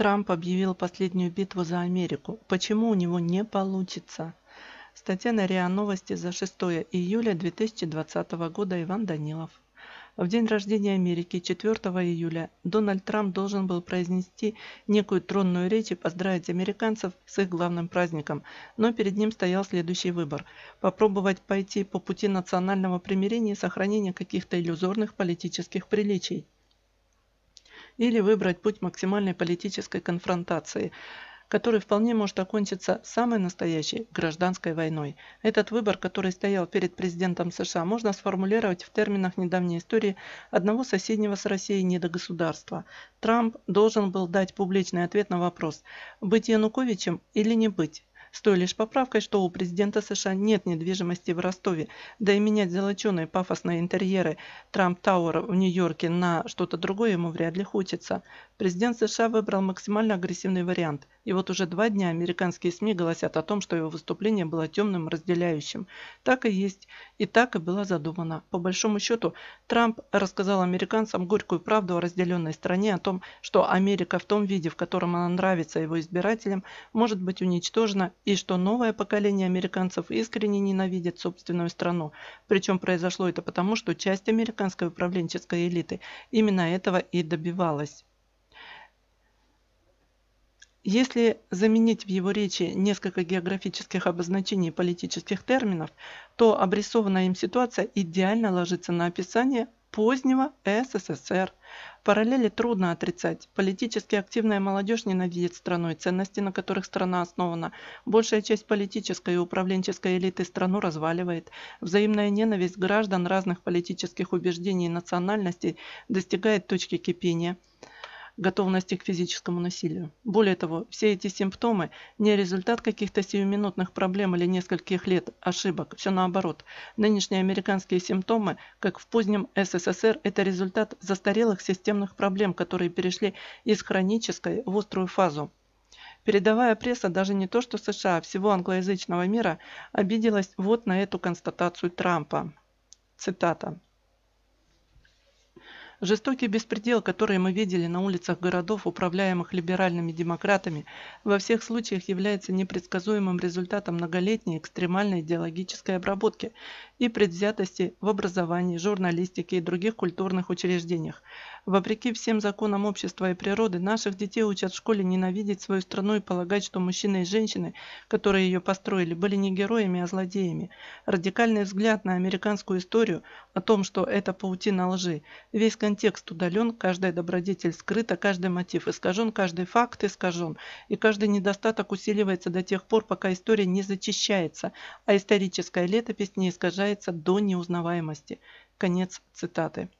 Трамп объявил последнюю битву за Америку. Почему у него не получится? Статья на РИА Новости за 6 июля 2020 года Иван Данилов. В день рождения Америки 4 июля Дональд Трамп должен был произнести некую тронную речь и поздравить американцев с их главным праздником, но перед ним стоял следующий выбор – попробовать пойти по пути национального примирения и сохранения каких-то иллюзорных политических приличий – или выбрать путь максимальной политической конфронтации, который вполне может окончиться самой настоящей гражданской войной. Этот выбор, который стоял перед президентом США, можно сформулировать в терминах недавней истории одного соседнего с Россией недогосударства. Трамп должен был дать публичный ответ на вопрос «Быть Януковичем или не быть?» с той лишь поправкой, что у президента США нет недвижимости в Ростове, да и менять золоченые пафосные интерьеры Трамп Тауэр в Нью-Йорке на что-то другое ему вряд ли хочется. Президент США выбрал максимально агрессивный вариант – и вот уже два дня американские СМИ голосят о том, что его выступление было темным, разделяющим. Так и есть, и так и было задумано. По большому счету, Трамп рассказал американцам горькую правду о разделенной стране, о том, что Америка в том виде, в котором она нравится его избирателям, может быть уничтожена, и что новое поколение американцев искренне ненавидит собственную страну. Причем произошло это потому, что часть американской управленческой элиты именно этого и добивалась. Если заменить в его речи несколько географических обозначений политических терминов, то обрисованная им ситуация идеально ложится на описание позднего СССР. Параллели трудно отрицать. Политически активная молодежь ненавидит страну и ценности, на которых страна основана. Большая часть политической и управленческой элиты страну разваливает. Взаимная ненависть граждан разных политических убеждений и национальностей достигает точки кипения готовности к физическому насилию. Более того, все эти симптомы не результат каких-то сиюминутных проблем или нескольких лет ошибок, все наоборот. Нынешние американские симптомы, как в позднем СССР, это результат застарелых системных проблем, которые перешли из хронической в острую фазу. Передовая пресса, даже не то что США, а всего англоязычного мира, обиделась вот на эту констатацию Трампа. Цитата. Жестокий беспредел, который мы видели на улицах городов, управляемых либеральными демократами, во всех случаях является непредсказуемым результатом многолетней экстремальной идеологической обработки и предвзятости в образовании, журналистике и других культурных учреждениях. Вопреки всем законам общества и природы, наших детей учат в школе ненавидеть свою страну и полагать, что мужчины и женщины, которые ее построили, были не героями, а злодеями. Радикальный взгляд на американскую историю о том, что это паутина лжи, весь Текст удален, каждая добродетель скрыта, каждый мотив искажен, каждый факт искажен, и каждый недостаток усиливается до тех пор, пока история не зачищается, а историческая летопись не искажается до неузнаваемости. Конец цитаты.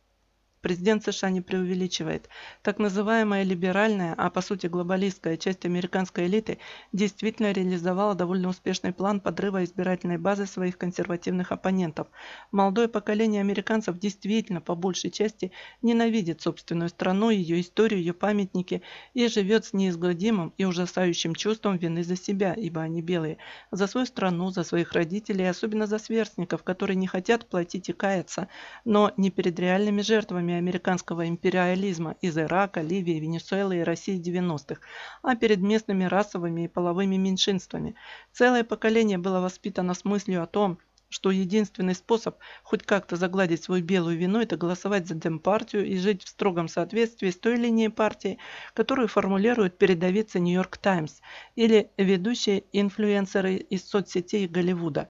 Президент США не преувеличивает. Так называемая либеральная, а по сути глобалистская часть американской элиты действительно реализовала довольно успешный план подрыва избирательной базы своих консервативных оппонентов. Молодое поколение американцев действительно по большей части ненавидит собственную страну, ее историю, ее памятники и живет с неизгладимым и ужасающим чувством вины за себя, ибо они белые, за свою страну, за своих родителей, особенно за сверстников, которые не хотят платить и каяться, но не перед реальными жертвами репрессиями американского империализма из Ирака, Ливии, Венесуэлы и России 90-х, а перед местными расовыми и половыми меньшинствами. Целое поколение было воспитано с мыслью о том, что единственный способ хоть как-то загладить свою белую вину – это голосовать за Демпартию и жить в строгом соответствии с той линией партии, которую формулируют передовицы «Нью-Йорк Таймс» или ведущие инфлюенсеры из соцсетей Голливуда.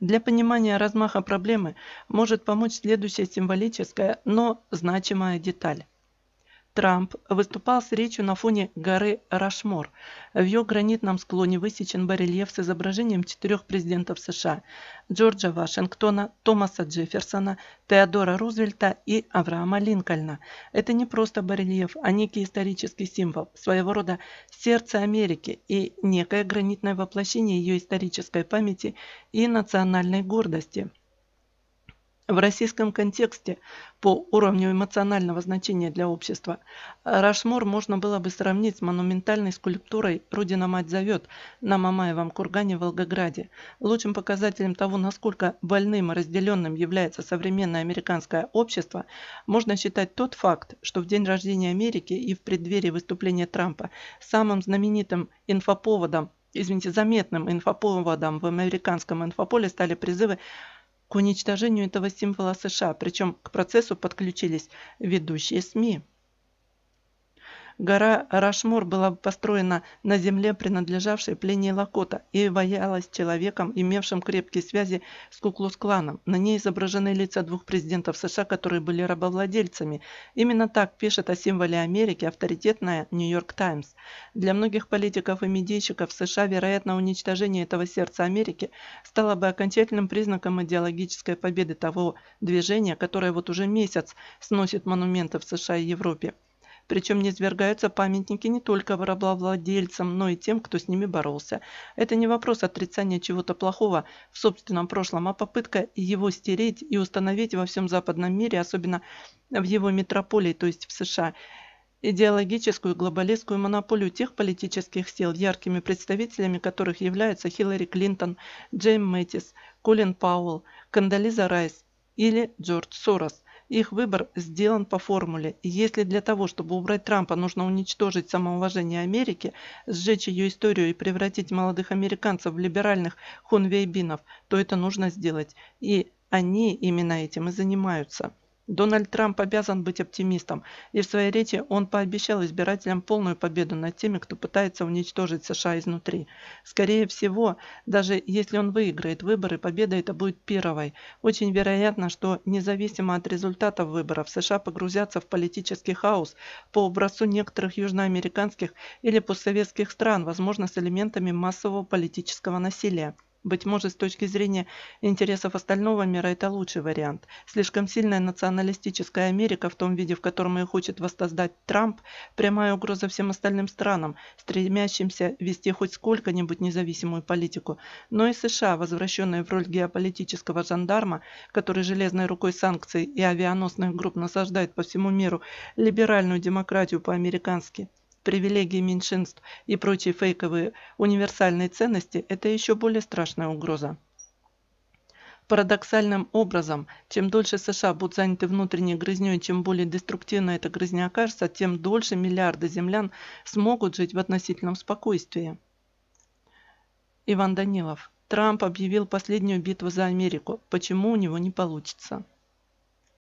Для понимания размаха проблемы может помочь следующая символическая, но значимая деталь. Трамп выступал с речью на фоне горы Рашмор. В ее гранитном склоне высечен барельеф с изображением четырех президентов США – Джорджа Вашингтона, Томаса Джефферсона, Теодора Рузвельта и Авраама Линкольна. Это не просто барельеф, а некий исторический символ, своего рода сердце Америки и некое гранитное воплощение ее исторической памяти и национальной гордости – в российском контексте по уровню эмоционального значения для общества Рашмор можно было бы сравнить с монументальной скульптурой «Родина-мать зовет» на Мамаевом кургане в Волгограде. Лучшим показателем того, насколько больным и разделенным является современное американское общество, можно считать тот факт, что в день рождения Америки и в преддверии выступления Трампа самым знаменитым инфоповодом извините, заметным инфоповодом в американском инфополе стали призывы к уничтожению этого символа США, причем к процессу подключились ведущие СМИ. Гора Рашмор была построена на земле, принадлежавшей племени Лакота, и воялась человеком, имевшим крепкие связи с Куклус-кланом. На ней изображены лица двух президентов США, которые были рабовладельцами. Именно так пишет о символе Америки авторитетная Нью-Йорк Таймс. Для многих политиков и медийщиков США, вероятно, уничтожение этого сердца Америки стало бы окончательным признаком идеологической победы того движения, которое вот уже месяц сносит монументы в США и Европе причем не свергаются памятники не только рабовладельцам, но и тем, кто с ними боролся. Это не вопрос отрицания чего-то плохого в собственном прошлом, а попытка его стереть и установить во всем западном мире, особенно в его метрополии, то есть в США, идеологическую глобалистскую монополию тех политических сил, яркими представителями которых являются Хиллари Клинтон, Джейм Мэттис, Колин Пауэлл, Кандализа Райс или Джордж Сорос – их выбор сделан по формуле. Если для того, чтобы убрать Трампа, нужно уничтожить самоуважение Америки, сжечь ее историю и превратить молодых американцев в либеральных хунвейбинов, то это нужно сделать. И они именно этим и занимаются. Дональд Трамп обязан быть оптимистом, и в своей речи он пообещал избирателям полную победу над теми, кто пытается уничтожить США изнутри. Скорее всего, даже если он выиграет выборы, победа это будет первой. Очень вероятно, что независимо от результатов выборов, США погрузятся в политический хаос по образцу некоторых южноамериканских или постсоветских стран, возможно, с элементами массового политического насилия. Быть может, с точки зрения интересов остального мира это лучший вариант. Слишком сильная националистическая Америка в том виде, в котором ее хочет воссоздать Трамп, прямая угроза всем остальным странам, стремящимся вести хоть сколько-нибудь независимую политику. Но и США, возвращенные в роль геополитического жандарма, который железной рукой санкций и авианосных групп насаждает по всему миру либеральную демократию по-американски, привилегии меньшинств и прочие фейковые универсальные ценности – это еще более страшная угроза. Парадоксальным образом, чем дольше США будут заняты внутренней грызней, чем более деструктивно эта грызня окажется, тем дольше миллиарды землян смогут жить в относительном спокойствии. Иван Данилов. Трамп объявил последнюю битву за Америку. Почему у него не получится?